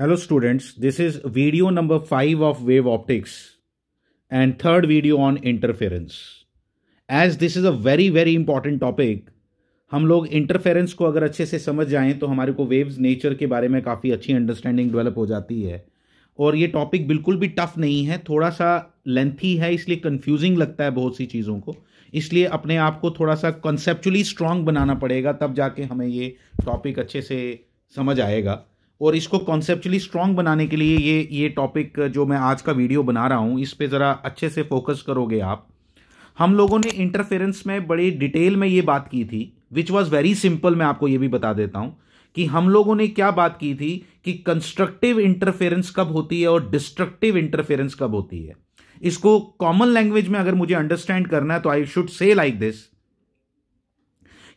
Hello students this is video number five of wave optics and third video on interference as this is a very very important topic हम लोग interference को अगर अच्छे से समझ जाएं तो हमारे को वेव्स नेचर के बारे में काफ़ी अच्छी अंडरस्टैंडिंग डेवलप हो जाती है और ये टॉपिक बिल्कुल भी टफ नहीं है थोड़ा सा लेंथी है इसलिए कंफ्यूजिंग लगता है बहुत सी चीज़ों को इसलिए अपने आप को थोड़ा सा कॉन्सेप्चुअली स्ट्रांग बनाना पड़ेगा तब जाके हमें ये टॉपिक अच्छे से समझ आएगा और इसको कॉन्सेप्चुअली स्ट्रॉन्ग बनाने के लिए ये ये टॉपिक जो मैं आज का वीडियो बना रहा हूँ इस पर ज़रा अच्छे से फोकस करोगे आप हम लोगों ने इंटरफेरेंस में बड़ी डिटेल में ये बात की थी विच वॉज़ वेरी सिंपल मैं आपको ये भी बता देता हूँ कि हम लोगों ने क्या बात की थी कि कंस्ट्रक्टिव इंटरफेरेंस कब होती है और डिस्ट्रक्टिव इंटरफेरेंस कब होती है इसको कॉमन लैंग्वेज में अगर मुझे अंडरस्टैंड करना है तो I should say like this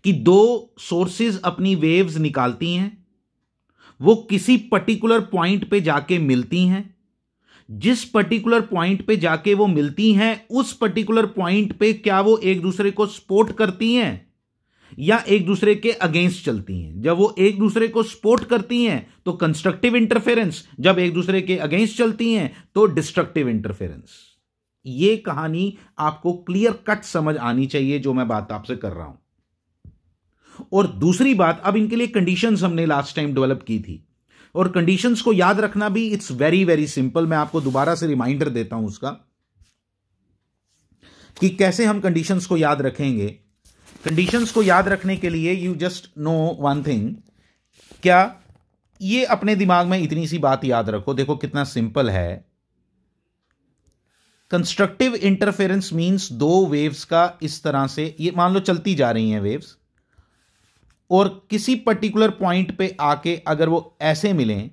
कि दो सोर्सेज अपनी वेव्स निकालती हैं वो किसी पर्टिकुलर पॉइंट पे जाके मिलती हैं जिस पर्टिकुलर पॉइंट पे जाके वो मिलती हैं उस पर्टिकुलर पॉइंट पे क्या वो एक दूसरे को सपोर्ट करती हैं या एक दूसरे के अगेंस्ट चलती हैं जब वो एक दूसरे को सपोर्ट करती हैं तो कंस्ट्रक्टिव इंटरफेरेंस जब एक दूसरे के अगेंस्ट चलती हैं तो डिस्ट्रक्टिव इंटरफेरेंस ये कहानी आपको क्लियर कट समझ आनी चाहिए जो मैं बात आपसे कर रहा हूं और दूसरी बात अब इनके लिए कंडीशंस हमने लास्ट टाइम डेवलप की थी और कंडीशंस को याद रखना भी इट्स वेरी वेरी सिंपल मैं आपको दोबारा से रिमाइंडर देता हूं उसका कि कैसे हम कंडीशंस को याद रखेंगे कंडीशंस को याद रखने के लिए you just know one thing क्या ये अपने दिमाग में इतनी सी बात याद रखो देखो कितना सिंपल है कंस्ट्रक्टिव इंटरफेरेंस मींस दो वेव्स का इस तरह से ये मान लो चलती जा रही हैं वेव्स और किसी पर्टिकुलर पॉइंट पे आके अगर वो ऐसे मिलें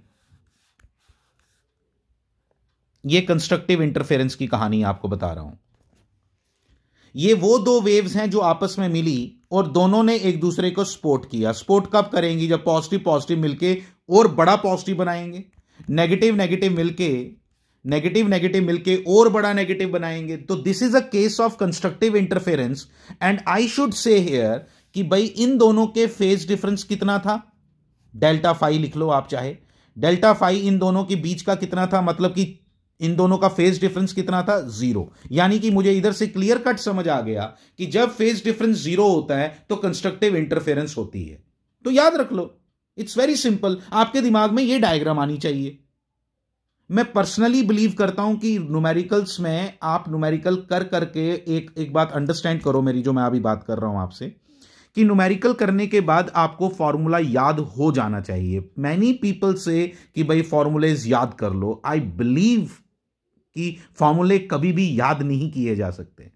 ये कंस्ट्रक्टिव इंटरफेरेंस की कहानी आपको बता रहा हूं ये वो दो वेव्स हैं जो आपस में मिली और दोनों ने एक दूसरे को सपोर्ट किया सपोर्ट कब करेंगी जब पॉजिटिव पॉजिटिव मिलके और बड़ा पॉजिटिव बनाएंगे नेगेटिव नेगेटिव मिलके नेगेटिव नेगेटिव मिलके और बड़ा नेगेटिव बनाएंगे तो this is a case of constructive interference and I should say here कि भाई इन दोनों के फेज डिफरेंस कितना था डेल्टा फाइव लिख लो आप चाहे डेल्टा फाइव इन दोनों के बीच का कितना था मतलब कि इन दोनों का फेज डिफरेंस कितना था जीरो यानी कि मुझे इधर से क्लियर कट समझ आ गया कि जब फेज डिफरेंस जीरो होता है तो कंस्ट्रक्टिव इंटरफेरेंस होती है तो याद रख लो इट्स वेरी सिंपल आपके दिमाग में यह डायग्राम आनी चाहिए मैं पर्सनली बिलीव करता हूं कि न्यूमेरिकल्स में आप न्यूमेरिकल कर करके एक एक बात अंडरस्टैंड करो मेरी जो मैं अभी बात कर रहा हूं आपसे कि न्यूमेरिकल करने के बाद आपको फॉर्मूला याद हो जाना चाहिए मैनी पीपल से कि भाई फॉर्मूलेज याद कर लो आई बिलीव कि फॉर्मूले कभी भी याद नहीं किए जा सकते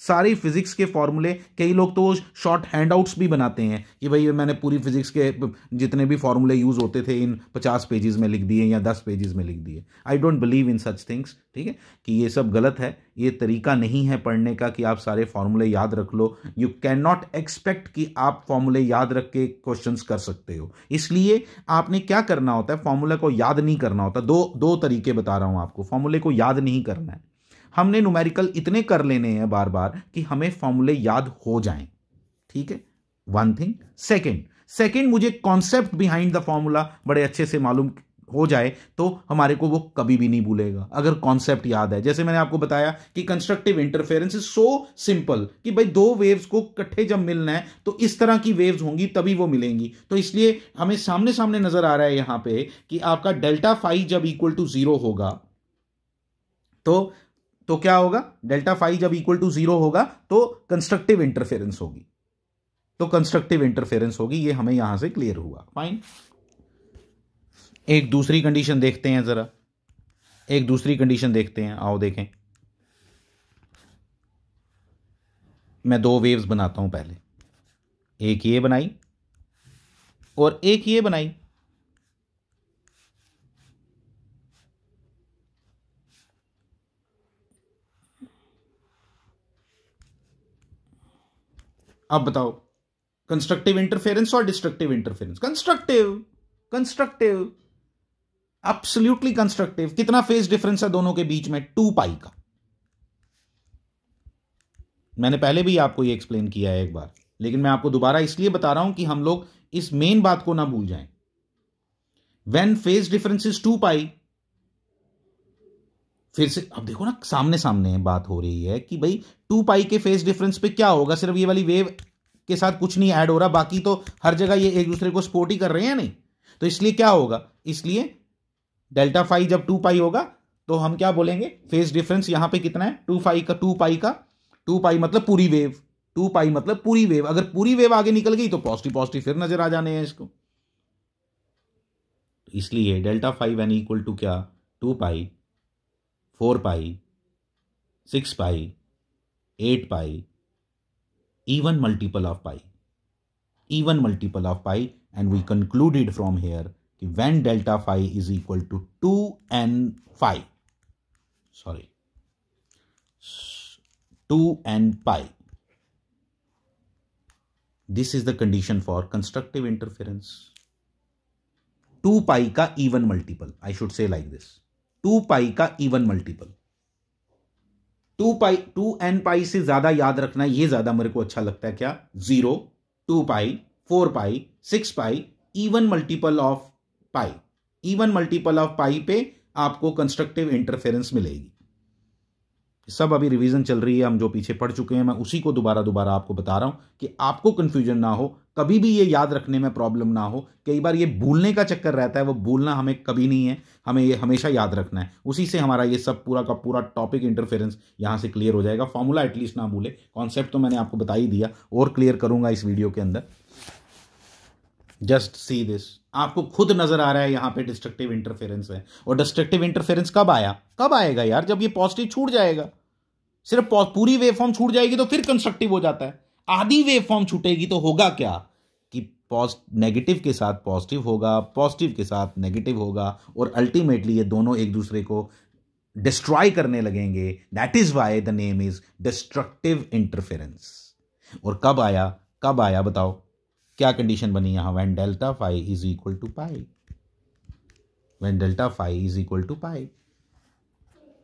सारी फिजिक्स के फॉर्मूले कई लोग तो शॉर्ट हैंड आउट्स भी बनाते हैं कि भाई मैंने पूरी फिजिक्स के जितने भी फॉर्मूले यूज होते थे इन पचास पेजेस में लिख दिए या दस पेजेस में लिख दिए I don't believe in such things ठीक है कि ये सब गलत है ये तरीका नहीं है पढ़ने का कि आप सारे फॉर्मूले याद रख लो यू कैन नॉट एक्सपेक्ट कि आप फॉर्मूले याद रख के क्वेश्चन कर सकते हो इसलिए आपने क्या करना होता है फॉर्मूला को याद नहीं करना होता दो दो तरीके बता रहा हूँ आपको फॉर्मूले को याद नहीं करना है हमने न्यूमेरिकल इतने कर लेने हैं बार बार कि हमें फॉर्मूले याद हो जाएं ठीक है वन थिंग सेकेंड सेकेंड मुझे कॉन्सेप्ट बिहाइंड द फॉर्मूला बड़े अच्छे से मालूम हो जाए तो हमारे को वो कभी भी नहीं भूलेगा अगर कॉन्सेप्ट याद है जैसे मैंने आपको बताया कि constructive interference is so simple कि भाई दो वेव्स को इकट्ठे जब मिलना है तो इस तरह की वेव्स होंगी तभी वो मिलेंगी तो इसलिए हमें सामने सामने नजर आ रहा है यहां पे कि आपका डेल्टा फाइव जब इक्वल टू जीरो होगा तो तो क्या होगा डेल्टा फाइव जब इक्वल टू जीरो होगा तो कंस्ट्रक्टिव इंटरफेरेंस होगी तो कंस्ट्रक्टिव इंटरफेरेंस होगी ये हमें यहां से क्लियर हुआ फाइन एक दूसरी कंडीशन देखते हैं जरा एक दूसरी कंडीशन देखते हैं आओ देखें मैं दो वेव्स बनाता हूं पहले एक ये बनाई और एक ये बनाई अब बताओ कंस्ट्रक्टिव इंटरफेरेंस और destructive interference constructive constructive absolutely constructive कितना फेज डिफरेंस है दोनों के बीच में टू पाई का मैंने पहले भी आपको ये एक्सप्लेन किया है एक बार लेकिन मैं आपको दोबारा इसलिए बता रहा हूं कि हम लोग इस मेन बात को ना भूल जाएं when phase difference is two pi फिर से अब देखो ना सामने सामने बात हो रही है कि भाई टू पाई के फेस डिफरेंस पे क्या होगा सिर्फ ये वाली वेव के साथ कुछ नहीं ऐड हो रहा बाकी तो हर जगह ये एक दूसरे को सपोर्ट ही कर रहे हैं नहीं तो इसलिए क्या होगा इसलिए डेल्टा फाइव जब टू पाई होगा तो हम क्या बोलेंगे फेस डिफरेंस यहां पे कितना है टू फाइव का टू पाई का टू पाई मतलब पूरी वेव टू पाई मतलब पूरी वेव अगर पूरी वेव आगे निकल गई तो पॉजिटिव पॉजिटिव फिर नजर आ जाने हैं इसको इसलिए delta phi n equal to क्या two pi 4 pi, 6 pi, 8 pi, even multiple of pi, even multiple of pi and we concluded from here when delta phi is equal to 2n phi, sorry, 2n pi. This is the condition for constructive interference. 2 pi ka even multiple. I should say like this. Two pi का even multiple two pi two n pi से ज्यादा याद रखना ये ज्यादा मेरे को अच्छा लगता है क्या zero two pi four pi six pi even multiple of pi even multiple of pi पे आपको कंस्ट्रक्टिव इंटरफेरेंस मिलेगी सब अभी रिवीजन चल रही है हम जो पीछे पढ़ चुके हैं मैं उसी को दोबारा दोबारा आपको बता रहा हूं कि आपको कन्फ्यूजन ना हो कभी भी ये याद रखने में प्रॉब्लम ना हो कई बार ये भूलने का चक्कर रहता है वो भूलना हमें कभी नहीं है हमें ये हमेशा याद रखना है उसी से हमारा ये सब पूरा का पूरा टॉपिक इंटरफेरेंस यहाँ से क्लियर हो जाएगा फॉर्मूला एटलीस्ट ना भूले कॉन्सेप्ट तो मैंने आपको बता ही दिया और क्लियर करूंगा इस वीडियो के अंदर जस्ट सी दिस आपको खुद नजर आ रहा है यहां पे डिस्ट्रक्टिव इंटरफेरेंस है और डिस्ट्रक्टिव इंटरफेरेंस कब आया कब आएगा यार जब ये पॉजिटिव छूट जाएगा सिर्फ पूरी वेव फॉर्म छूट जाएगी तो फिर कंस्ट्रक्टिव हो जाता है आधी वेव फॉर्म छूटेगी तो होगा क्या कि नेगेटिव के साथ पॉजिटिव होगा पॉजिटिव के साथ नेगेटिव होगा और अल्टीमेटली ये दोनों एक दूसरे को डिस्ट्रॉय करने लगेंगे that is why the name is destructive interference और कब आया कब आया बताओ क्या कंडीशन बनी यहाँ when delta phi is equal to pi when delta phi is equal to pi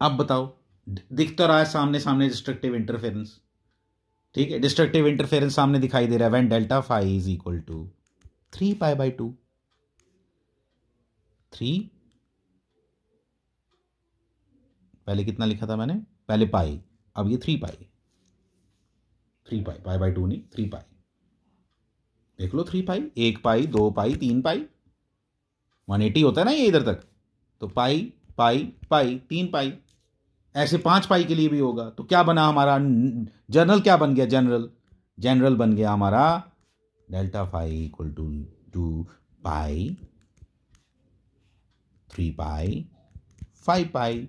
अब बताओ दिख तो रहा है सामने सामने डिस्ट्रक्टिव इंटरफेरेंस ठीक है डिस्ट्रक्टिव इंटरफेरेंस सामने दिखाई दे रहा है when delta phi is equal to three pi by two three पहले कितना लिखा था मैंने पहले पाई अब ये three pi three pi pi by two नहीं थ्री पाई देख लो थ्री पाई एक पाई दो पाई तीन पाई वन एटी होता है ना ये इधर तक तो पाई पाई पाई तीन पाई ऐसे पांच पाई के लिए भी होगा तो क्या बना हमारा जनरल क्या बन गया जनरल जनरल बन गया हमारा delta phi equal to two pi three pi five pi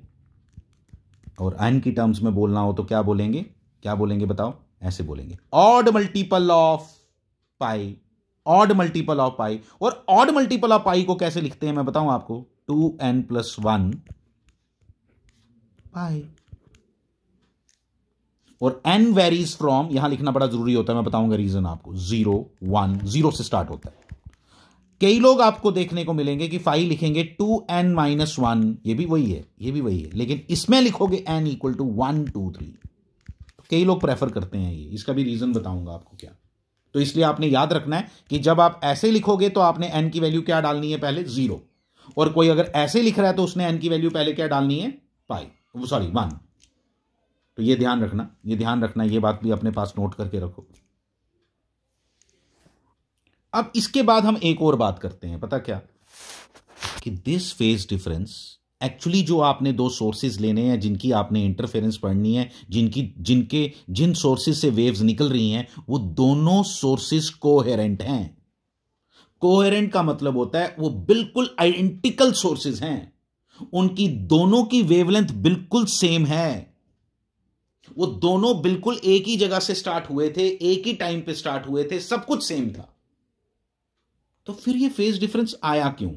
और एन की टर्म्स में बोलना हो तो क्या बोलेंगे क्या बोलेंगे बताओ ऐसे बोलेंगे odd multiple of pi odd multiple of pi और ऑड मल्टीपल ऑफ पाई को कैसे लिखते हैं मैं बताऊं आपको two n plus one pi और एन वेरीज फ्रॉम यहां लिखना बड़ा जरूरी होता है मैं बताऊंगा रीजन आपको जीरो वन जीरो से स्टार्ट होता है कई लोग आपको देखने को मिलेंगे कि फाइव लिखेंगे टू एन माइनस वन ये भी वही है ये भी वही है लेकिन इसमें लिखोगे n equal to one two three कई लोग प्रेफर करते हैं ये इसका भी रीजन बताऊंगा आपको क्या तो इसलिए आपने याद रखना है कि जब आप ऐसे लिखोगे तो आपने एन की वैल्यू क्या डालनी है पहले जीरो और कोई अगर ऐसे लिख रहा है तो उसने एन की वैल्यू पहले क्या डालनी है पाई सॉरी वन तो ये ध्यान रखना ये ध्यान रखना ये बात भी अपने पास नोट करके रखो अब इसके बाद हम एक और बात करते हैं पता क्या कि दिस फेज डिफरेंस एक्चुअली जो आपने दो सोर्सेज लेने हैं जिनकी आपने इंटरफेरेंस पढ़नी है जिनकी जिनके जिन सोर्सेज से वेव्स निकल रही हैं वो दोनों सोर्सेज कोहेरेंट हैं कोहेरेंट का मतलब होता है वो बिल्कुल आइडेंटिकल सोर्सेज हैं उनकी दोनों की वेवलेंथ बिल्कुल सेम है वो दोनों बिल्कुल एक ही जगह से स्टार्ट हुए थे एक ही टाइम पे स्टार्ट हुए थे सब कुछ सेम था तो फिर ये फेज डिफरेंस आया क्यों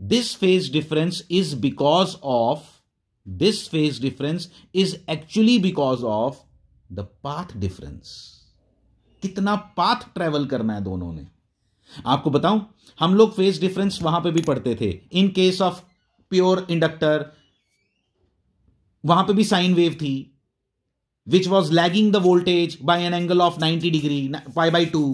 this phase difference is because of this phase difference is actually because of the path difference कितना पाथ ट्रेवल करना है दोनों ने आपको बताऊं हम लोग फेज डिफरेंस वहां पे भी पढ़ते थे in case of pure inductor वहां पे भी साइन वेव थी which was lagging the voltage by an angle of 90 degree pi by two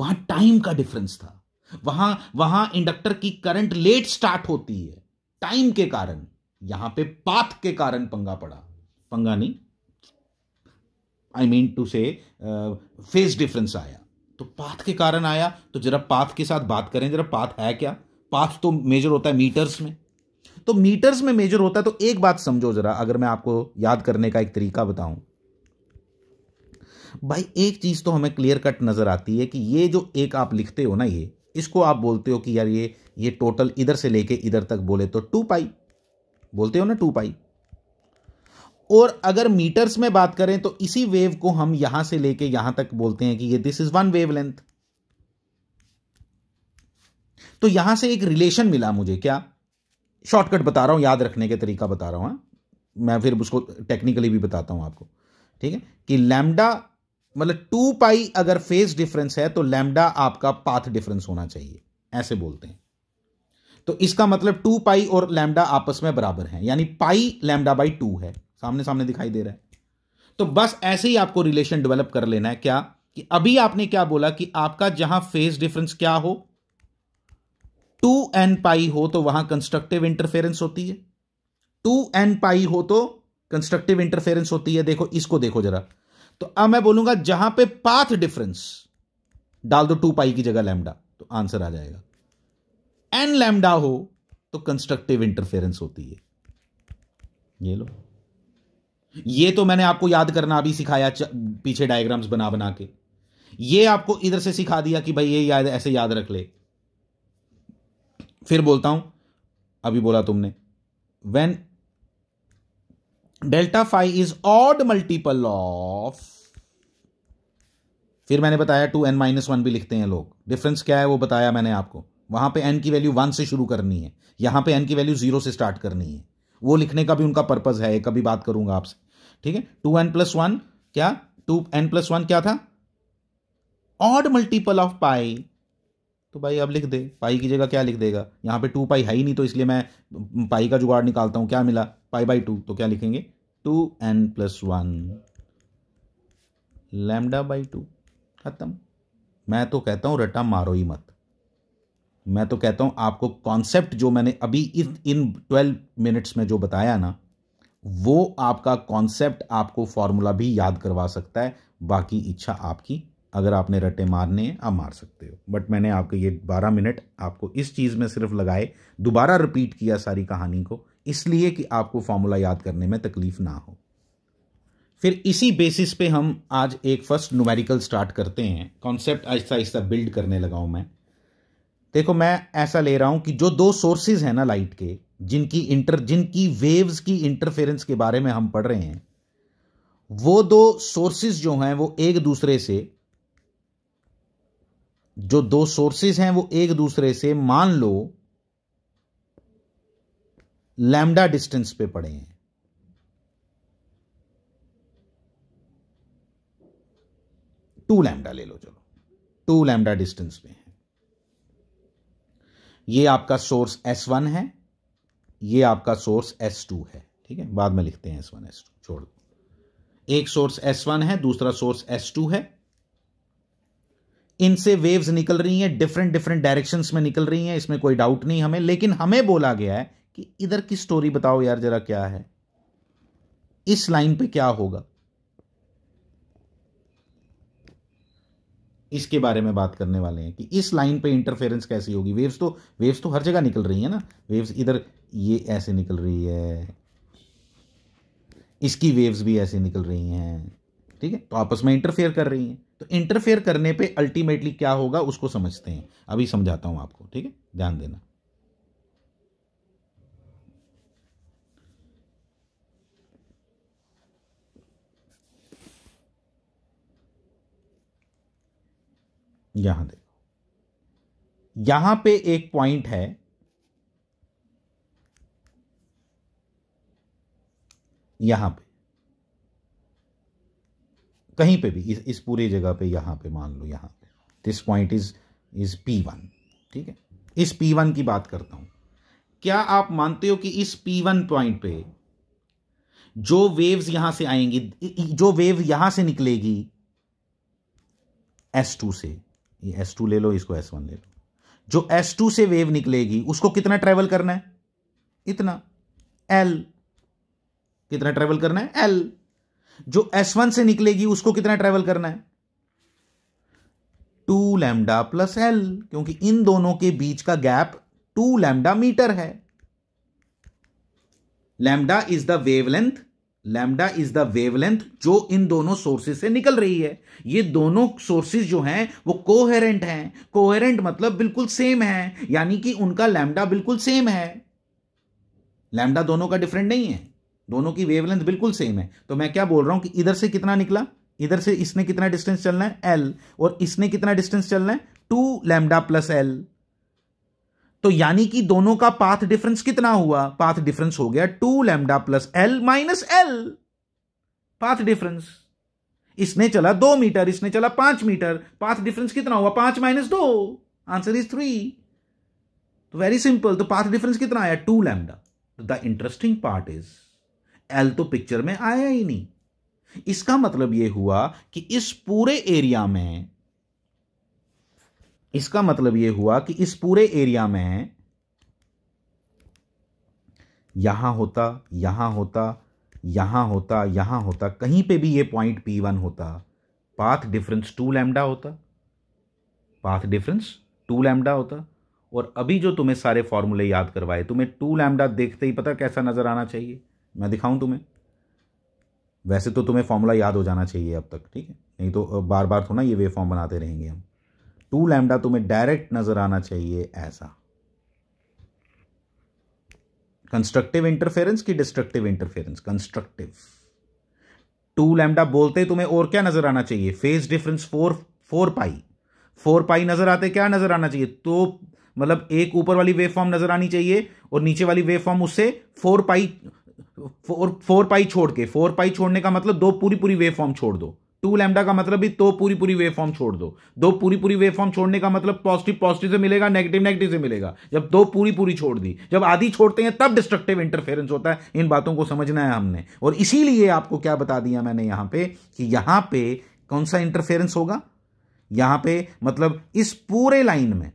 वहां टाइम का डिफरेंस था वहां वहां इंडक्टर की करंट लेट स्टार्ट होती है टाइम के कारण यहां पे पाथ के कारण पंगा पड़ा पंगा नहीं आई मीन टू से फेस डिफरेंस आया तो पाथ के कारण आया तो जरा पाथ के साथ बात करें जरा पाथ है क्या पाथ तो मेजर होता है मीटर्स में तो मीटर्स में मेजर होता है तो एक बात समझो जरा अगर मैं आपको याद करने का एक तरीका बताऊं भाई एक चीज तो हमें क्लियर कट नजर आती है कि ये जो एक आप लिखते हो ना ये इसको आप बोलते हो कि यार ये ये टोटल इधर से लेके इधर तक बोले तो टू पाई बोलते हो ना टू पाई और अगर मीटर्स में बात करें तो इसी वेव को हम यहां से लेके यहां तक बोलते हैं कि ये this is one wavelength तो यहां से एक रिलेशन मिला मुझे क्या शॉर्टकट बता रहा हूं याद रखने के तरीका बता रहा हूं हाँ। मैं फिर उसको टेक्निकली भी बताता हूं आपको ठीक है कि लैमडा मतलब टू पाई अगर फेज डिफरेंस है तो लैम्डा आपका पाथ डिफरेंस होना चाहिए ऐसे बोलते हैं तो इसका मतलब टू पाई और लैम्डा आपस में बराबर हैं यानी पाई लैम्डा बाई टू है सामने सामने दिखाई दे रहा है तो बस ऐसे ही आपको रिलेशन डेवलप कर लेना है क्या कि अभी आपने क्या बोला कि आपका जहां फेज डिफरेंस क्या हो टू एन पाई हो तो वहां कंस्ट्रक्टिव इंटरफेरेंस होती है टू एन पाई हो तो कंस्ट्रक्टिव इंटरफेरेंस होती है देखो इसको देखो जरा तो अब मैं बोलूंगा जहां पे पाथ डिफरेंस डाल दो टू पाई की जगह लैमडा तो आंसर आ जाएगा एन लैमडा हो तो कंस्ट्रक्टिव इंटरफेरेंस होती है ये लो ये तो मैंने आपको याद करना अभी सिखाया पीछे डायग्राम्स बना बना के ये आपको इधर से सिखा दिया कि भाई ये याद ऐसे याद रख ले फिर बोलता हूं अभी बोला तुमने when delta phi is odd multiple of फिर मैंने बताया टू एन माइनस वन भी लिखते हैं लोग डिफरेंस क्या है वो बताया मैंने आपको वहां पे एन की वैल्यू वन से शुरू करनी है यहां पे एन की वैल्यू जीरो से स्टार्ट करनी है वो लिखने का भी उनका पर्पज है कभी बात करूंगा आपसे ठीक है टू एन प्लस वन क्या टू एन प्लस वन क्या था ऑड मल्टीपल ऑफ पाई तो भाई अब लिख दे पाई की जगह क्या लिख देगा यहाँ पे टू पाई है ही नहीं तो इसलिए मैं पाई का जुगाड़ निकालता हूँ क्या मिला पाई बाई टू तो क्या लिखेंगे two n plus one lambda by two खत्म मैं तो कहता हूँ रटा मारो ही मत मैं तो कहता हूँ आपको कॉन्सेप्ट जो मैंने अभी इन इन ट्वेल्व मिनट्स में जो बताया ना वो आपका कॉन्सेप्ट आपको फॉर्मूला भी याद करवा सकता है बाकी इच्छा आपकी अगर आपने रटे मारने हैं आप मार सकते हो बट मैंने आपके ये बारह मिनट आपको इस चीज़ में सिर्फ लगाए दोबारा रिपीट किया सारी कहानी को इसलिए कि आपको फार्मूला याद करने में तकलीफ ना हो फिर इसी बेसिस पे हम आज एक फर्स्ट न्यूमेरिकल स्टार्ट करते हैं कॉन्सेप्ट आहिस्ता आहिस्ता बिल्ड करने लगा हूँ मैं देखो मैं ऐसा ले रहा हूँ कि जो दो सोर्सेज हैं ना लाइट के जिनकी इंटर जिनकी वेव्स की इंटरफेरेंस के बारे में हम पढ़ रहे हैं वो दो सोर्सेज जो हैं वो एक दूसरे से जो दो सोर्सेस हैं वो एक दूसरे से मान लो लैम्डा डिस्टेंस पे पड़े हैं टू लैम्डा ले लो चलो टू लैम्डा डिस्टेंस पे है ये आपका सोर्स एस वन है ये आपका सोर्स एस टू है ठीक है बाद में लिखते हैं एस वन एस टू छोड़ दो एक सोर्स एस वन है दूसरा सोर्स एस टू है इनसे वेव्स निकल रही हैं डिफरेंट डिफरेंट डायरेक्शंस में निकल रही हैं इसमें कोई डाउट नहीं हमें लेकिन हमें बोला गया है कि इधर की स्टोरी बताओ यार जरा क्या है इस लाइन पे क्या होगा इसके बारे में बात करने वाले हैं कि इस लाइन पे इंटरफेरेंस कैसी होगी वेव्स तो वेव्स तो हर जगह निकल रही है ना वेव्स इधर ये ऐसे निकल रही है इसकी वेव्स भी ऐसे निकल रही हैं ठीक है तो आपस में इंटरफेयर कर रही हैं तो इंटरफेयर करने पे अल्टीमेटली क्या होगा उसको समझते हैं अभी समझाता हूं आपको ठीक है ध्यान देना यहां देखो यहां पे एक पॉइंट है यहां पे कहीं पे भी इस इस पूरी जगह पे यहाँ पे मान लो यहाँ पे this point is is P one ठीक है इस पी वन की बात करता हूं क्या आप मानते हो कि इस पी वन पॉइंट पे जो वेव्स यहां से आएंगी जो वेव यहां से निकलेगी एस टू से एस टू ले लो इसको एस वन ले लो जो एस टू से वेव निकलेगी उसको कितना ट्रेवल करना है इतना एल कितना ट्रेवल करना है एल जो एस वन से निकलेगी उसको कितना ट्रेवल करना है टू लैमडा प्लस एल क्योंकि इन दोनों के बीच का गैप टू लैमडा मीटर है lambda is the wavelength lambda is the wavelength जो इन दोनों सोर्सेज से निकल रही है ये दोनों सोर्सेज जो हैं वो कोहेरेंट हैं कोहेरेंट मतलब बिल्कुल सेम है यानी कि उनका लैमडा बिल्कुल सेम है लैमडा दोनों का डिफरेंट नहीं है दोनों की वेवलेंथ बिल्कुल सेम है तो मैं क्या बोल रहा हूं कि इधर से कितना निकला इधर से इसने कितना डिस्टेंस चलना है एल और इसने कितना डिस्टेंस चलना है टू लैमडा प्लस एल तो यानी कि दोनों का पाथ डिफरेंस कितना हुआ पाथ डिफरेंस हो गया two lambda plus L minus L path difference इसने चला दो मीटर इसने चला पांच मीटर पाथ डिफरेंस कितना हुआ पांच माइनस दो आंसर इज थ्री तो वेरी सिंपल तो पाथ डिफरेंस कितना आया two lambda the interesting part is L तो पिक्चर में आया ही नहीं इसका मतलब यह हुआ कि इस पूरे एरिया में इसका मतलब यह हुआ कि इस पूरे एरिया में यहां होता यहां होता यहां होता यहां होता कहीं पे भी ये पॉइंट पी वन होता पाथ डिफरेंस टू लैमडा होता पाथ डिफरेंस टू लैमडा होता और अभी जो तुम्हें सारे फॉर्मूले याद करवाए तुम्हें टू लैमडा देखते ही पता कैसा नजर आना चाहिए मैं दिखाऊं तुम्हें वैसे तो तुम्हें फॉर्मूला याद हो जाना चाहिए अब तक ठीक है नहीं तो बार बार थोड़ा ये वे फॉर्म बनाते रहेंगे हम टू लैमडा तुम्हें डायरेक्ट नज़र आना चाहिए ऐसा कंस्ट्रक्टिव इंटरफेरेंस की destructive interference constructive two lambda बोलते तुम्हें और क्या नज़र आना चाहिए phase difference four four pi four pi नज़र आते क्या नज़र आना चाहिए तो मतलब एक ऊपर वाली वेव फॉर्म नज़र आनी चाहिए और नीचे वाली वेव फॉर्म उससे four pi four four pi छोड़ के फोर पाई छोड़ने का मतलब दो पूरी पूरी वेव फॉर्म छोड़ दो टू लैमडा का मतलब भी दो पूरी पूरी वेव फॉर्म छोड़ दो दो पूरी पूरी वेव फॉर्म छोड़ने का मतलब पॉजिटिव पॉजिटिव से मिलेगा नेगेटिव नेगेटिव से मिलेगा जब दो पूरी पूरी छोड़ दी जब आधी छोड़ते हैं तब डिस्ट्रक्टिव इंटरफेरेंस होता है इन बातों को समझना है हमने और इसीलिए आपको क्या बता दिया मैंने यहां पे कि यहां पे कौन सा इंटरफेरेंस होगा यहां पे मतलब इस पूरे लाइन में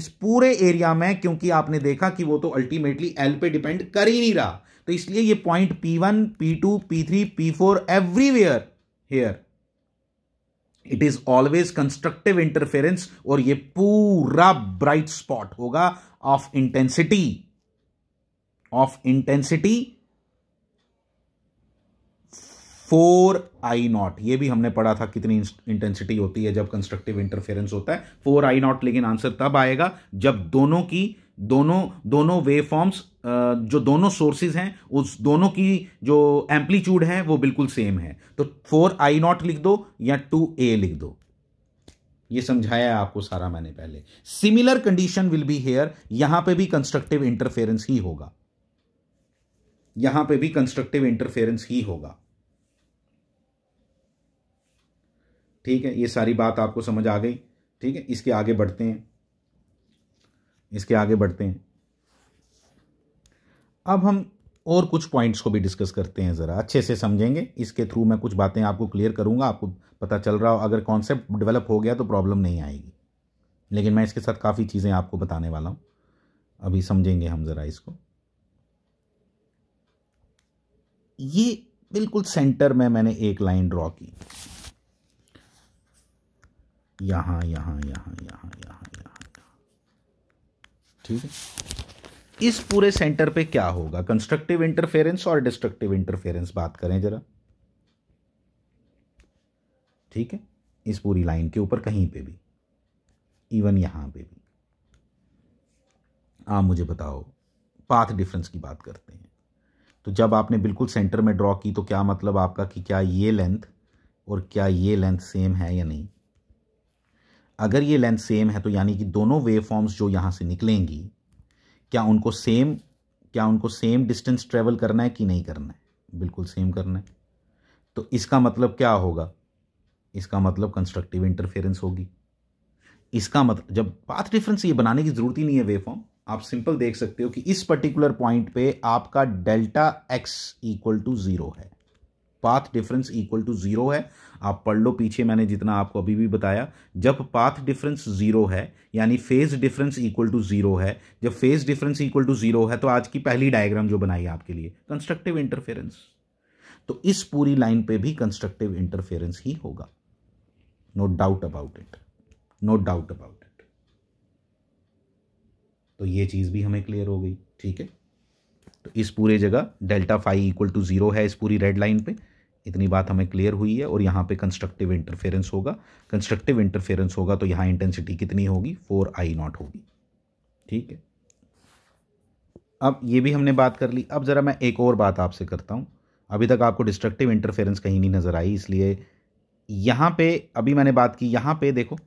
इस पूरे एरिया में क्योंकि आपने देखा कि वो तो अल्टीमेटली एल पे डिपेंड कर ही नहीं रहा तो इसलिए ये point P one P two P three P four everywhere here it is always constructive interference और ये पूरा ब्राइट स्पॉट होगा of intensity of intensity four I naught ये भी हमने पढ़ा था कितनी इंटेंसिटी होती है जब कंस्ट्रक्टिव इंटरफेरेंस होता है फोर आई नॉट लेकिन आंसर तब आएगा जब दोनों की दोनों दोनों वेव फॉर्म्स जो दोनों सोर्सेज हैं उस दोनों की जो एम्पलीट्यूड है वो बिल्कुल सेम है तो फोर आई नॉट लिख दो या टू ए लिख दो ये समझाया आपको सारा मैंने पहले similar condition will be here यहां पे भी कंस्ट्रक्टिव इंटरफेरेंस ही होगा यहां पे भी कंस्ट्रक्टिव इंटरफेरेंस ही होगा ठीक है ये सारी बात आपको समझ आ गई ठीक है इसके आगे बढ़ते हैं इसके आगे बढ़ते हैं अब हम और कुछ पॉइंट्स को भी डिस्कस करते हैं ज़रा अच्छे से समझेंगे इसके थ्रू मैं कुछ बातें आपको क्लियर करूँगा आपको पता चल रहा हो अगर कॉन्सेप्ट डेवलप हो गया तो प्रॉब्लम नहीं आएगी लेकिन मैं इसके साथ काफ़ी चीज़ें आपको बताने वाला हूँ अभी समझेंगे हम ज़रा इसको ये बिल्कुल सेंटर में मैंने एक लाइन ड्रॉ की यहाँ यहाँ यहाँ यहाँ यहाँ यहाँ ठीक है इस पूरे सेंटर पे क्या होगा कंस्ट्रक्टिव इंटरफेरेंस और डिस्ट्रक्टिव इंटरफेरेंस बात करें जरा ठीक है इस पूरी लाइन के ऊपर कहीं पे भी इवन यहां पे भी आप मुझे बताओ पाथ डिफरेंस की बात करते हैं तो जब आपने बिल्कुल सेंटर में ड्रॉ की तो क्या मतलब आपका कि क्या ये लेंथ और क्या ये लेंथ सेम है या नहीं अगर ये लेंथ सेम है तो यानी कि दोनों वेव फॉर्म्स जो यहां से निकलेंगी क्या उनको सेम क्या उनको सेम डिस्टेंस ट्रेवल करना है कि नहीं करना है बिल्कुल सेम करना है तो इसका मतलब क्या होगा इसका मतलब कंस्ट्रक्टिव इंटरफेरेंस होगी इसका मतलब जब पाथ डिफरेंस ये बनाने की ज़रूरत ही नहीं है वेफॉर्म आप सिंपल देख सकते हो कि इस पर्टिकुलर पॉइंट पे आपका delta X equal to zero है path difference equal to zero है आप पढ़ लो पीछे मैंने जितना आपको अभी भी बताया जब पाथ डिफरेंस जीरो है यानी phase difference equal to zero है जब phase difference equal to zero है तो आज की पहली डायग्राम जो बनाई आपके लिए कंस्ट्रक्टिव इंटरफेरेंस तो इस पूरी लाइन पे भी कंस्ट्रक्टिव इंटरफेरेंस ही होगा no doubt about it no doubt about it तो ये चीज़ भी हमें क्लियर हो गई ठीक है तो इस पूरे जगह delta phi equal to zero है इस पूरी रेड लाइन पे इतनी बात हमें क्लियर हुई है और यहाँ पे कंस्ट्रक्टिव इंटरफेरेंस होगा कंस्ट्रक्टिव इंटरफेरेंस होगा तो यहाँ इंटेंसिटी कितनी होगी फोर आई नॉट होगी ठीक है अब ये भी हमने बात कर ली अब ज़रा मैं एक और बात आपसे करता हूँ अभी तक आपको डिस्ट्रक्टिव इंटरफेरेंस कहीं नहीं नज़र आई इसलिए यहाँ पे अभी मैंने बात की यहाँ पे देखो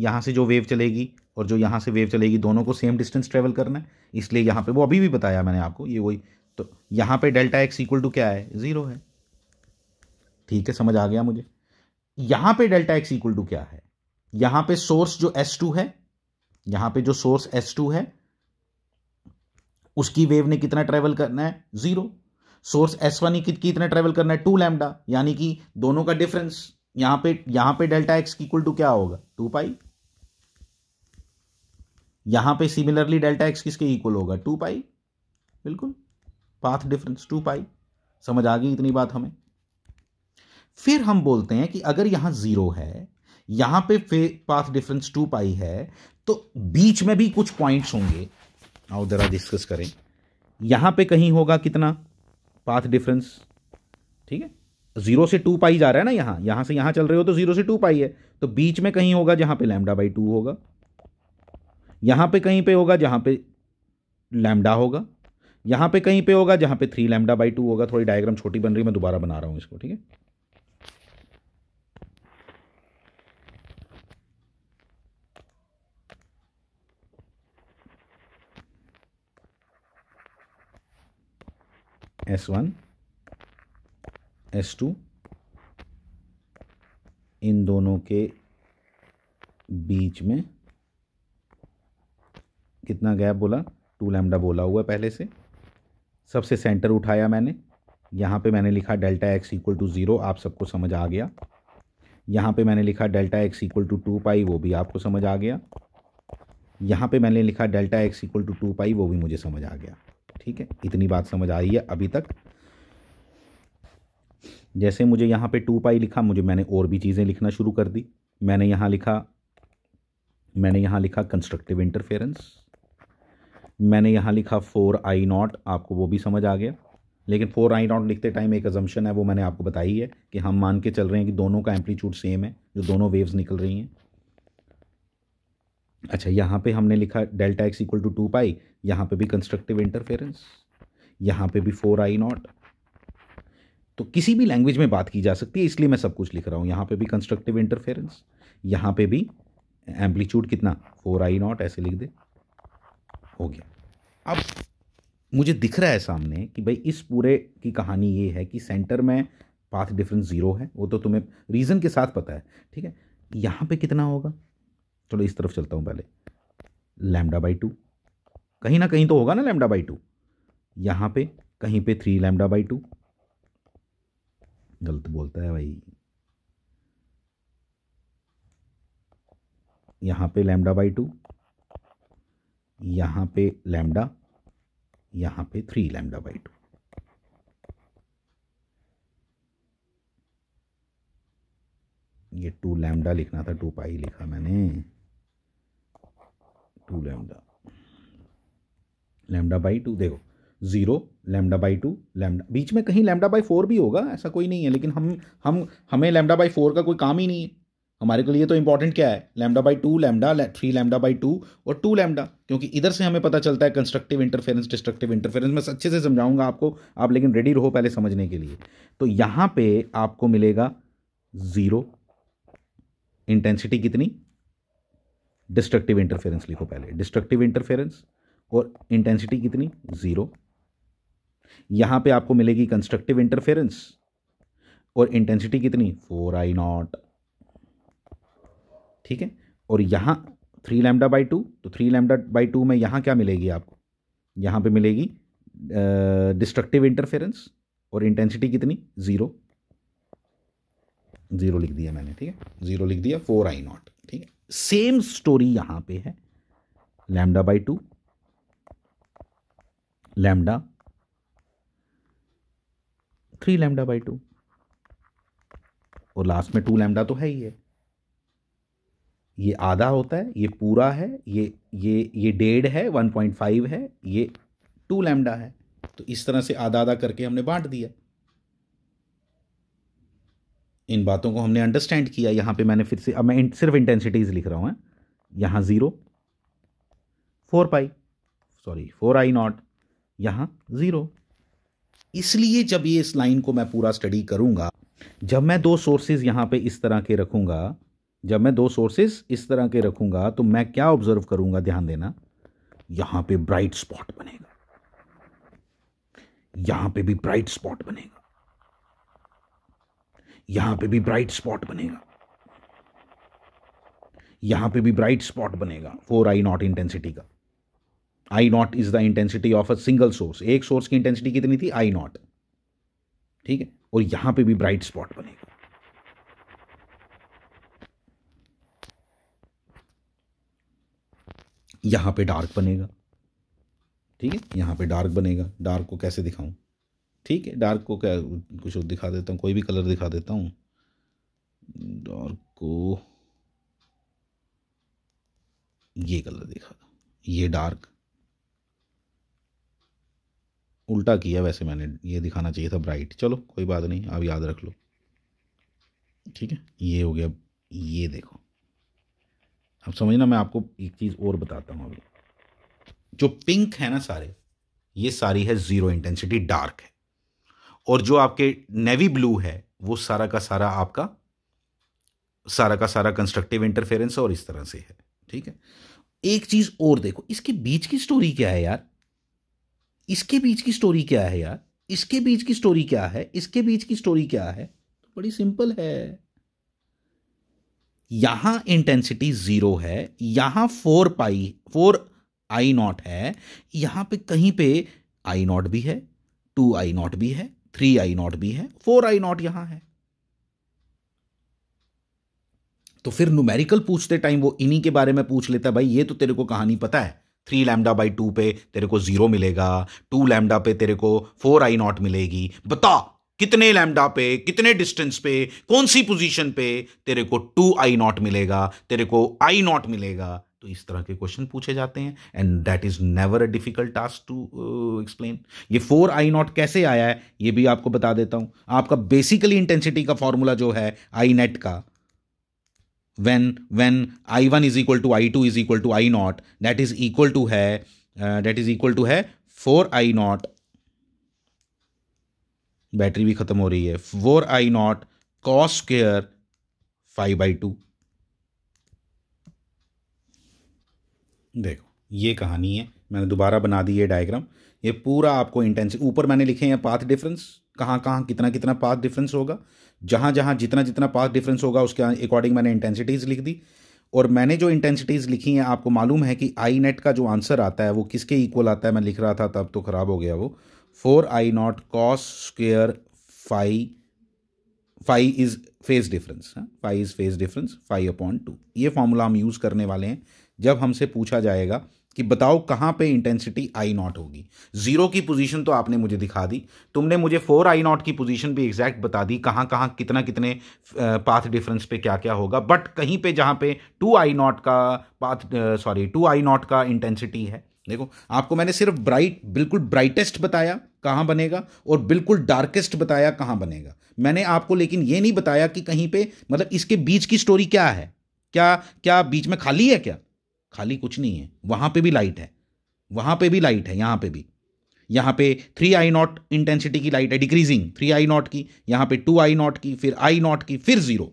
यहाँ से जो वेव चलेगी और जो यहाँ से वेव चलेगी दोनों को सेम डिस्टेंस ट्रेवल करना है इसलिए यहाँ पे वो अभी भी बताया मैंने आपको ये वही तो यहाँ पे डेल्टा एक्स इक्वल टू क्या है ज़ीरो है ठीक है समझ आ गया मुझे यहाँ पे डेल्टा एक्स इक्वल टू क्या है यहाँ पे सोर्स जो एस टू है यहाँ पे जो सोर्स एस टू है उसकी वेव ने कितना ट्रेवल करना है ज़ीरो सोर्स एस वन कितना ट्रेवल करना है टू लैमडा यानी कि दोनों का डिफरेंस यहाँ पे यहाँ पे डेल्टा एक्स इक्वल टू क्या होगा टू पाई यहां पे सिमिलरली डेल्टा एक्स किसके इक्वल होगा टू पाई बिल्कुल पाथ डिफरेंस टू पाई समझ आ गई इतनी बात हमें फिर हम बोलते हैं कि अगर यहां ज़ीरो है यहां पे पाथ डिफरेंस टू पाई है तो बीच में भी कुछ पॉइंट्स होंगे आओ ज़रा डिस्कस करें यहां पे कहीं होगा कितना पाथ डिफरेंस ठीक है जीरो से टू पाई जा रहा है ना यहां यहां से यहां चल रहे हो तो जीरो से टू पाई है तो बीच में कहीं होगा जहां पे लैमडा बाई टू होगा यहाँ पे कहीं पे होगा जहाँ पे लैमडा होगा यहाँ पे कहीं पे होगा जहाँ पे थ्री लैमडा बाई टू होगा थोड़ी डायग्राम छोटी बन रही मैं दोबारा बना रहा हूँ इसको ठीक है एस वन एस टू इन दोनों के बीच में कितना गैप बोला टू लैमडा बोला हुआ पहले से सबसे सेंटर उठाया मैंने यहाँ पे मैंने लिखा delta X equal to zero आप सबको समझ आ गया यहाँ पे मैंने लिखा delta X equal to two pi वो भी आपको समझ आ गया यहाँ पे मैंने लिखा delta X equal to two pi वो भी मुझे समझ आ गया ठीक है इतनी बात समझ आई है अभी तक जैसे मुझे यहाँ पे टू पाई लिखा मुझे मैंने और भी चीज़ें लिखना शुरू कर दी मैंने यहाँ लिखा मैंने यहाँ लिखा कंस्ट्रक्टिव इंटरफेरेंस मैंने यहाँ लिखा फोर आई नॉट आपको वो भी समझ आ गया लेकिन फोर आई नॉट लिखते टाइम एक अजम्पन है वो मैंने आपको बताई है कि हम मान के चल रहे हैं कि दोनों का एम्पलीट्यूड सेम है जो दोनों वेव्स निकल रही हैं अच्छा यहाँ पे हमने लिखा delta X equal to two pi यहाँ पे भी कंस्ट्रक्टिव इंटरफेरेंस यहाँ पे भी फोर आई नॉट तो किसी भी लैंग्वेज में बात की जा सकती है इसलिए मैं सब कुछ लिख रहा हूँ यहाँ पे भी कंस्ट्रक्टिव इंटरफेरेंस यहाँ पे भी एम्पलीट्यूड कितना फोर आई नॉट ऐसे लिख दे हो गया अब मुझे दिख रहा है सामने कि भाई इस पूरे की कहानी ये है कि सेंटर में पाथ डिफरेंस ज़ीरो है वो तो तुम्हें रीज़न के साथ पता है ठीक है यहाँ पे कितना होगा चलो इस तरफ चलता हूँ पहले लैमडा बाई टू कहीं ना कहीं तो होगा ना लैमडा बाई टू यहाँ पे कहीं पे थ्री लैमडा बाई टू गलत बोलता है भाई यहाँ पे लैमडा बाई टू यहाँ पे लैम्डा यहाँ पे थ्री लैम्डा बाई टू ये टू लैम्डा लिखना था टू पाई लिखा मैंने two lambda lambda by two देखो zero lambda by two lambda बीच में कहीं लैम्डा बाई फोर भी होगा ऐसा कोई नहीं है लेकिन हम हम हमें लैम्डा बाई फोर का कोई काम ही नहीं है हमारे के लिए तो इंपॉर्टेंट क्या है lambda by two lambda three lambda by two और टू लैमडा क्योंकि इधर से हमें पता चलता है कंस्ट्रक्टिव इंटरफेरेंस डिस्ट्रक्टिव इंटरफेरेंस मैं अच्छे से समझाऊंगा आपको आप लेकिन रेडी रहो पहले समझने के लिए तो यहां पे आपको मिलेगा ज़ीरो इंटेंसिटी कितनी डिस्ट्रक्टिव इंटरफेरेंस लिखो पहले डिस्ट्रक्टिव इंटरफेरेंस और इंटेंसिटी कितनी ज़ीरो यहां पे आपको मिलेगी कंस्ट्रक्टिव इंटरफेरेंस और इंटेंसिटी कितनी फोर आई नॉट ठीक है और यहाँ थ्री लैमडा बाई टू तो थ्री लैमडा बाई टू में यहाँ क्या मिलेगी आपको यहाँ पे मिलेगी डिस्ट्रक्टिव इंटरफेरेंस और इंटेंसिटी कितनी ज़ीरो ज़ीरो लिख दिया मैंने ठीक है ज़ीरो लिख दिया फोर आई नॉट ठीक है सेम स्टोरी यहाँ पे है lambda by two lambda three lambda by two और लास्ट में टू लैमडा तो है ही है ये आधा होता है ये पूरा है ये ये ये डेढ़ है वन पॉइंट फाइव है ये टू लैमडा है तो इस तरह से आधा आधा करके हमने बांट दिया इन बातों को हमने अंडरस्टैंड किया यहां पे मैंने फिर से अब मैं सिर्फ इंटेंसिटीज़ लिख रहा हूं यहां zero four pi sorry four I naught यहां ज़ीरो इसलिए जब ये इस लाइन को मैं पूरा स्टडी करूंगा जब मैं दो सोर्सेज यहां पे इस तरह के रखूंगा जब मैं दो सोर्सेज इस तरह के रखूंगा तो मैं क्या ऑब्ज़र्व करूंगा ध्यान देना यहां पे ब्राइट स्पॉट बनेगा यहां पे भी ब्राइट स्पॉट बनेगा यहां पे भी ब्राइट स्पॉट बनेगा यहां पे भी ब्राइट स्पॉट बनेगा फोर आई नॉट इंटेंसिटी का I naught is the intensity of a single source एक सोर्स की इंटेंसिटी कितनी थी आई नॉट ठीक है और यहां पे भी ब्राइट स्पॉट बनेगा यहाँ पे डार्क बनेगा ठीक है यहाँ पे डार्क बनेगा डार्क को कैसे दिखाऊं ठीक है डार्क को क्या कुछ दिखा देता हूँ कोई भी कलर दिखा देता हूँ डार्क को ये कलर दिखा ये डार्क उल्टा किया वैसे मैंने ये दिखाना चाहिए था ब्राइट चलो कोई बात नहीं आप याद रख लो ठीक है ये हो गया ये देखो अब समझना मैं आपको एक चीज़ और बताता हूँ अभी जो पिंक है ना सारे ये सारी है ज़ीरो इंटेंसिटी डार्क है और जो आपके नेवी ब्लू है वो सारा का सारा आपका सारा का सारा कंस्ट्रक्टिव इंटरफेरेंस और इस तरह से है ठीक है एक चीज़ और देखो इसके बीच की स्टोरी क्या है यार इसके बीच की स्टोरी क्या है यार इसके बीच की स्टोरी क्या है इसके बीच की स्टोरी क्या है तो बड़ी सिंपल है यहां इंटेंसिटी जीरो है यहां four pi four I naught है यहां पे कहीं पे आई नॉट भी है टू आई नॉट भी है थ्री आई नॉट भी है फोर आई नॉट यहां है तो फिर न्यूमेरिकल पूछते टाइम वो इन्हीं के बारे में पूछ लेता भाई ये तो तेरे को कहानी पता है थ्री लैमडा बाई टू पे तेरे को जीरो मिलेगा टू लैमडा पे तेरे को फोर आई नॉट मिलेगी बता कितने लैमडा पे कितने डिस्टेंस पे कौन सी पोजीशन पे तेरे को टू आई नॉट मिलेगा तेरे को आई नॉट मिलेगा तो इस तरह के क्वेश्चन पूछे जाते हैं and that is never a difficult task to explain ये फोर आई नॉट कैसे आया है ये भी आपको बता देता हूं आपका बेसिकली इंटेंसिटी का फॉर्मूला जो है आई नेट का when when I one is equal to I two is equal to I naught that is equal to है दैट इज इक्वल टू है फोर आई नॉट बैटरी भी ख़त्म हो रही है four I naught cos square phi by two देखो ये कहानी है मैंने दोबारा बना दी ये डायग्राम ये पूरा आपको इंटेंस ऊपर मैंने लिखे हैं पाथ डिफरेंस कहाँ कहाँ कितना कितना पाथ डिफरेंस होगा जहाँ जहाँ जितना जितना पाथ डिफरेंस होगा उसके अकॉर्डिंग मैंने इंटेंसिटीज़ लिख दी और मैंने जो इंटेंसिटीज़ लिखी हैं आपको मालूम है कि आई नेट का जो आंसर आता है वो किसके इक्वल आता है मैं लिख रहा था तब तो ख़राब हो गया वो four I naught cos square phi phi is phase difference phi is phase difference phi upon two ये फॉर्मूला हम यूज़ करने वाले हैं जब हमसे पूछा जाएगा कि बताओ कहाँ पे इंटेंसिटी आई नॉट होगी जीरो की पोजीशन तो आपने मुझे दिखा दी तुमने मुझे फोर आई नॉट की पोजीशन भी एग्जैक्ट बता दी कहाँ कहाँ कितना कितने पाथ डिफरेंस पे क्या क्या होगा बट कहीं पे जहाँ पे टू आई नॉट का path sorry two I naught का इंटेंसिटी है देखो आपको मैंने सिर्फ ब्राइट बिल्कुल ब्राइटेस्ट बताया कहाँ बनेगा और बिल्कुल डार्केस्ट बताया कहाँ बनेगा मैंने आपको लेकिन ये नहीं बताया कि कहीं पे मतलब इसके बीच की स्टोरी क्या है क्या क्या बीच में खाली है क्या खाली कुछ नहीं है वहाँ पे भी लाइट है वहाँ पे भी लाइट है यहाँ पे भी यहाँ पे थ्री आई नॉट इंटेंसिटी की लाइट है डिक्रीजिंग थ्री आई नॉट की यहाँ पे टू आई नॉट की फिर आई नॉट की फिर जीरो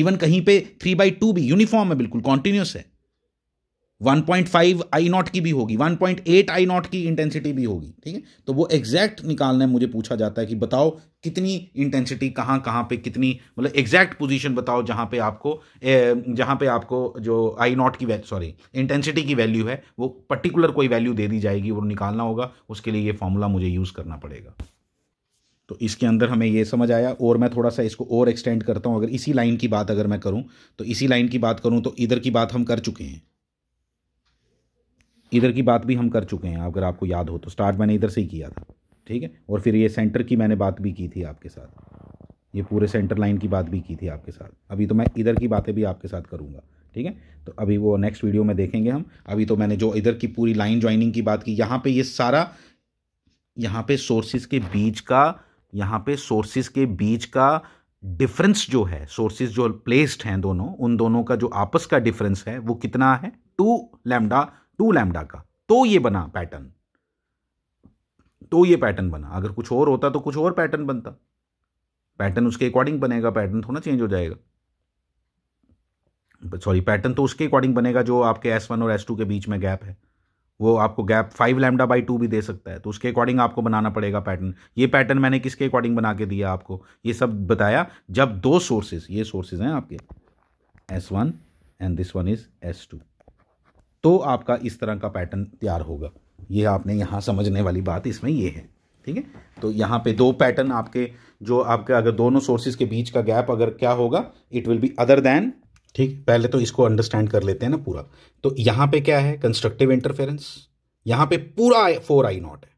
इवन कहीं पे थ्री बाई टू भी यूनिफॉर्म है बिल्कुल कॉन्टिन्यूस है 1.5 आई नॉट की भी होगी 1.8 आई नॉट की इंटेंसिटी भी होगी ठीक है तो वो एग्जैक्ट निकालने मुझे पूछा जाता है कि बताओ कितनी इंटेंसिटी कहाँ कहाँ पे कितनी मतलब एग्जैक्ट पोजीशन बताओ जहाँ पे आपको जहाँ पे आपको जो आई नॉट की सॉरी इंटेंसिटी की वैल्यू है वो पर्टिकुलर कोई वैल्यू दे दी जाएगी और निकालना होगा उसके लिए ये फॉर्मूला मुझे यूज़ करना पड़ेगा तो इसके अंदर हमें ये समझ आया और मैं थोड़ा सा इसको और एक्सटेंड करता हूँ अगर इसी लाइन की बात अगर मैं करूँ तो इसी लाइन की बात करूँ तो इधर की बात हम कर चुके हैं इधर की बात भी हम कर चुके हैं अगर आपको याद हो तो स्टार्ट मैंने इधर से ही किया था ठीक है और फिर ये सेंटर की मैंने बात भी की थी आपके साथ ये पूरे सेंटर लाइन की बात भी की थी आपके साथ अभी तो मैं इधर की बातें भी आपके साथ करूँगा ठीक है तो अभी वो नेक्स्ट वीडियो में देखेंगे हम अभी तो मैंने जो इधर की पूरी लाइन ज्वाइनिंग की बात की यहाँ पर ये सारा यहाँ पे सोर्सेज के बीच का यहाँ पे सोर्सेज के बीच का डिफरेंस जो है सोर्सेज जो प्लेस्ड हैं दोनों उन दोनों का जो आपस का डिफरेंस है वो कितना है टू लैमडा टू लैमडा का तो ये बना पैटर्न तो ये पैटर्न बना अगर कुछ और होता तो कुछ और पैटर्न बनता पैटर्न उसके अकॉर्डिंग बनेगा पैटर्न थोड़ा चेंज हो जाएगा सॉरी पैटर्न तो उसके अकॉर्डिंग बनेगा जो आपके एस वन और एस टू के बीच में गैप है वो आपको gap five lambda by two भी दे सकता है तो उसके अकॉर्डिंग आपको बनाना पड़ेगा पैटर्न ये पैटर्न मैंने किसके अकॉर्डिंग बना के दिया आपको ये सब बताया जब दो सोर्सेज ये सोर्सेज हैं आपके S one and this one is S two तो आपका इस तरह का पैटर्न तैयार होगा ये आपने यहाँ समझने वाली बात इसमें ये है ठीक है तो यहाँ पे दो पैटर्न आपके जो आपके अगर दोनों सोर्सेज के बीच का गैप अगर क्या होगा it will be other than ठीक पहले तो इसको अंडरस्टैंड कर लेते हैं ना पूरा तो यहाँ पे क्या है कंस्ट्रक्टिव इंटरफेरेंस यहाँ पे पूरा फोर आई नॉट है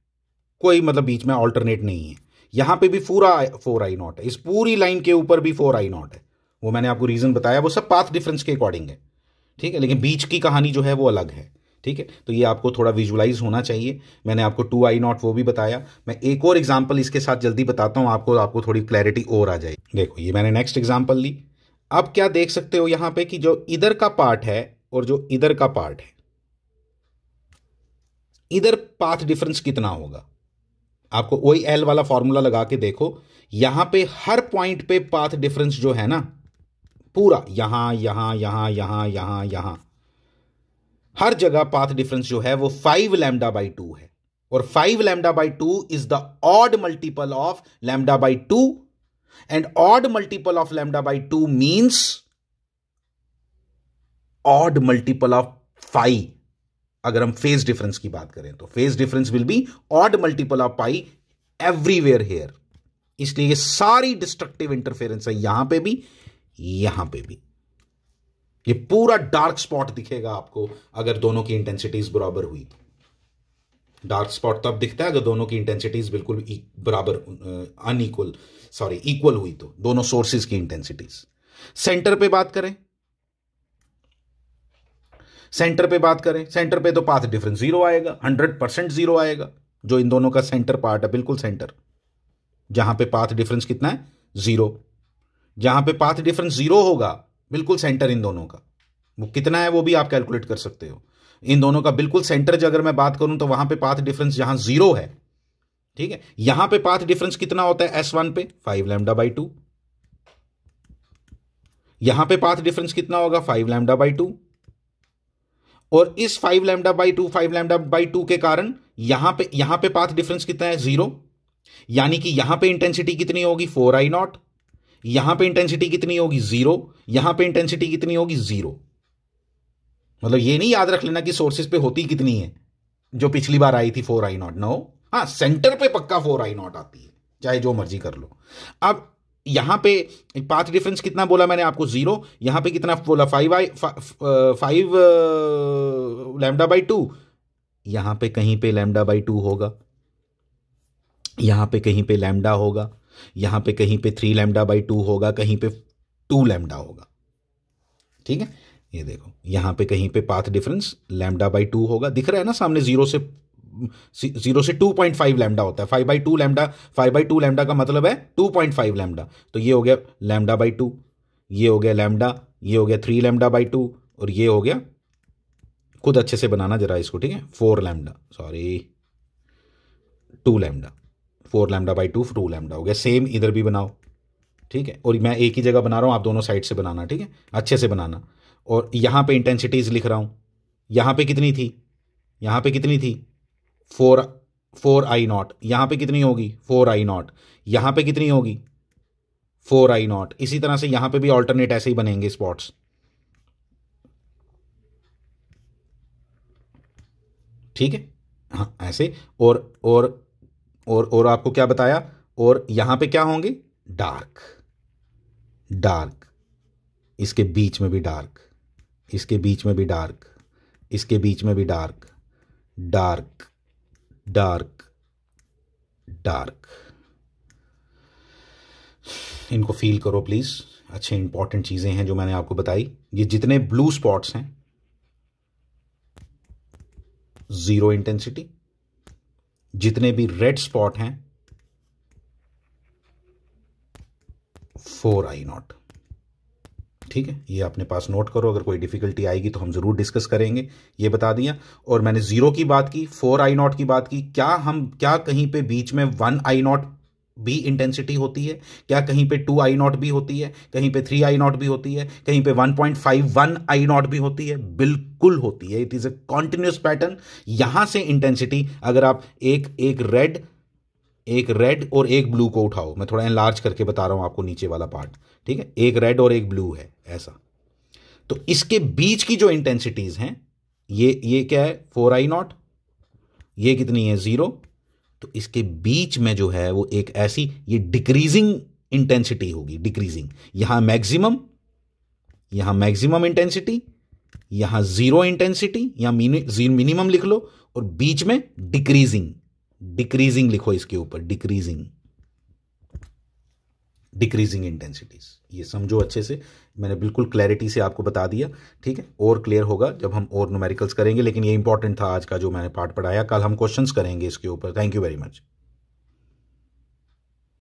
कोई मतलब बीच में ऑल्टरनेट नहीं है यहाँ पे भी पूरा फोर आई नॉट है इस पूरी लाइन के ऊपर भी फोर आई नॉट है वो मैंने आपको रीजन बताया वो सब पाथ डिफरेंस के अकॉर्डिंग है ठीक है लेकिन बीच की कहानी जो है वो अलग है ठीक है तो ये आपको थोड़ा विजुलाइज होना चाहिए मैंने आपको टू आई नॉट वो भी बताया मैं एक और एग्जाम्पल इसके साथ जल्दी बताता हूँ आपको आपको थोड़ी क्लैरिटी और आ जाएगी देखो ये मैंने नेक्स्ट एग्जाम्पल ली आप क्या देख सकते हो यहाँ पे कि जो इधर का पार्ट है और जो इधर का पार्ट है इधर पाथ डिफरेंस कितना होगा आपको वही एल वाला फॉर्मूला लगा के देखो यहां पे हर पॉइंट पे पाथ डिफरेंस जो है ना पूरा यहां यहां यहां यहां यहां यहां हर जगह पाथ डिफरेंस जो है वो फाइव लैमडा बाई टू है और five lambda by two is the odd multiple of lambda by two and odd multiple of lambda by two means odd multiple of five अगर हम फेज डिफरेंस की बात करें तो phase difference will be odd multiple of pi everywhere here इसलिए ये सारी destructive interference है यहां पे भी यहां पे भी ये पूरा डार्क स्पॉट दिखेगा आपको अगर दोनों की इंटेंसिटीज बराबर हुई तो डार्क स्पॉट तब दिखता है अगर दोनों की इंटेंसिटीज बिल्कुल e- बराबर अनइक्वल सॉरी इक्वल हुई तो दोनों सोर्सेज की इंटेंसिटीज सेंटर पे बात करें सेंटर पे बात करें सेंटर पे तो पाथ डिफरेंस जीरो आएगा हंड्रेड परसेंट जीरो आएगा जो इन दोनों का सेंटर पार्ट है बिल्कुल सेंटर जहां पे पाथ डिफरेंस कितना है जीरो जहां पे पाथ डिफरेंस जीरो होगा बिल्कुल सेंटर इन दोनों का वो कितना है वो भी आप कैलकुलेट कर सकते हो इन दोनों का बिल्कुल सेंटर जो अगर मैं बात करूं तो वहां पे पाथ डिफरेंस जहां जीरो है ठीक है यहां पे पाथ डिफरेंस कितना होता है एस वन पे फाइव लैमडा बाई टू यहां पे पाथ डिफरेंस कितना होगा फाइव लैमडा बाई टू और इस five lambda by two five lambda by two के कारण यहां पे यहां पे पाथ डिफरेंस कितना है जीरो यानी कि यहां पे इंटेंसिटी कितनी होगी फोर आई नॉट यहां पे इंटेंसिटी कितनी होगी जीरो यहां पे इंटेंसिटी कितनी होगी जीरो मतलब ये नहीं याद रख लेना कि सोर्सेस पे होती कितनी है जो पिछली बार आई थी फोर आई नॉट नो हाँ सेंटर पे पक्का फोर आई नॉट आती है चाहे जो मर्जी कर लो अब यहां पे पाथ डिफरेंस कितना बोला मैंने आपको जीरो यहां पे कितना बोला five I five lambda by two यहां पे कहीं पे लैमडा बाई टू होगा यहां पे कहीं पे लैमडा होगा यहां पे कहीं पे थ्री लैमडा बाई टू होगा कहीं पे टू लैमडा होगा ठीक है ये देखो यहां पे कहीं पे path difference lambda by two होगा दिख रहा है ना सामने जीरो से जीरो से टू पॉइंट फाइव लैमडा होता है five by two lambda five by two lambda का मतलब है टू पॉइंट फाइव लैमडा तो ये हो गया लैमडा बाई टू ये हो गया लैमडा ये हो गया थ्री लैमडा बाई टू और ये हो गया खुद अच्छे से बनाना जरा इसको ठीक है four lambda sorry two lambda four lambda by two two lambda हो गया सेम इधर भी बनाओ ठीक है और मैं एक ही जगह बना रहा हूँ आप दोनों साइड से बनाना ठीक है अच्छे से बनाना और यहाँ पे इंटेंसिटीज़ लिख रहा हूँ यहाँ पे कितनी थी यहाँ पे कितनी थी फोर फोर आई नॉट यहाँ पे कितनी होगी फोर आई नॉट यहाँ पे कितनी होगी फोर आई नॉट इसी तरह से यहाँ पे भी ऑल्टरनेट ऐसे ही बनेंगे स्पॉट्स ठीक है हाँ ऐसे और और और और आपको क्या बताया और यहां पे क्या होंगे डार्क डार्क इसके बीच में भी डार्क इसके बीच में भी डार्क इसके बीच में भी डार्क डार्क डार्क डार्क इनको फील करो प्लीज़ अच्छे इंपॉर्टेंट चीज़ें हैं जो मैंने आपको बताई ये जितने ब्लू स्पॉट्स हैं ज़ीरो इंटेंसिटी जितने भी रेड स्पॉट हैं फोर आई नॉट ठीक है ये अपने पास नोट करो अगर कोई डिफिकल्टी आएगी तो हम जरूर डिस्कस करेंगे ये बता दिया और मैंने जीरो की बात की फोर आई नॉट की बात की क्या हम क्या कहीं पे बीच में वन आई नॉट भी इंटेंसिटी होती है क्या कहीं पे टू आई नॉट भी होती है कहीं पे थ्री आई नॉट भी होती है कहीं पे one point five one I naught भी होती है बिल्कुल होती है it is a continuous pattern यहां से इंटेंसिटी अगर आप एक एक रेड एक रेड और एक ब्लू को उठाओ मैं थोड़ा एनलार्ज करके बता रहा हूं आपको नीचे वाला पार्ट ठीक है एक रेड और एक ब्लू है ऐसा तो इसके बीच की जो इंटेंसिटीज हैं ये ये क्या है फोर आई नॉट ये कितनी है जीरो तो इसके बीच में जो है वो एक ऐसी ये डिक्रीजिंग इंटेंसिटी होगी डिक्रीजिंग यहां मैक्सिमम यहां मैक्सिमम इंटेंसिटी यहां जीरो इंटेंसिटी या मिनिमम लिख लो और बीच में डिक्रीजिंग डिक्रीजिंग लिखो इसके ऊपर डिक्रीजिंग डिक्रीजिंग इंटेंसिटीज ये समझो अच्छे से मैंने बिल्कुल क्लैरिटी से आपको बता दिया ठीक है और क्लियर होगा जब हम और नोमेरिकल्स करेंगे लेकिन ये इंपॉर्टेंट था आज का जो मैंने पार्ट पढ़ाया कल हम क्वेश्चंस करेंगे इसके ऊपर थैंक यू वेरी मच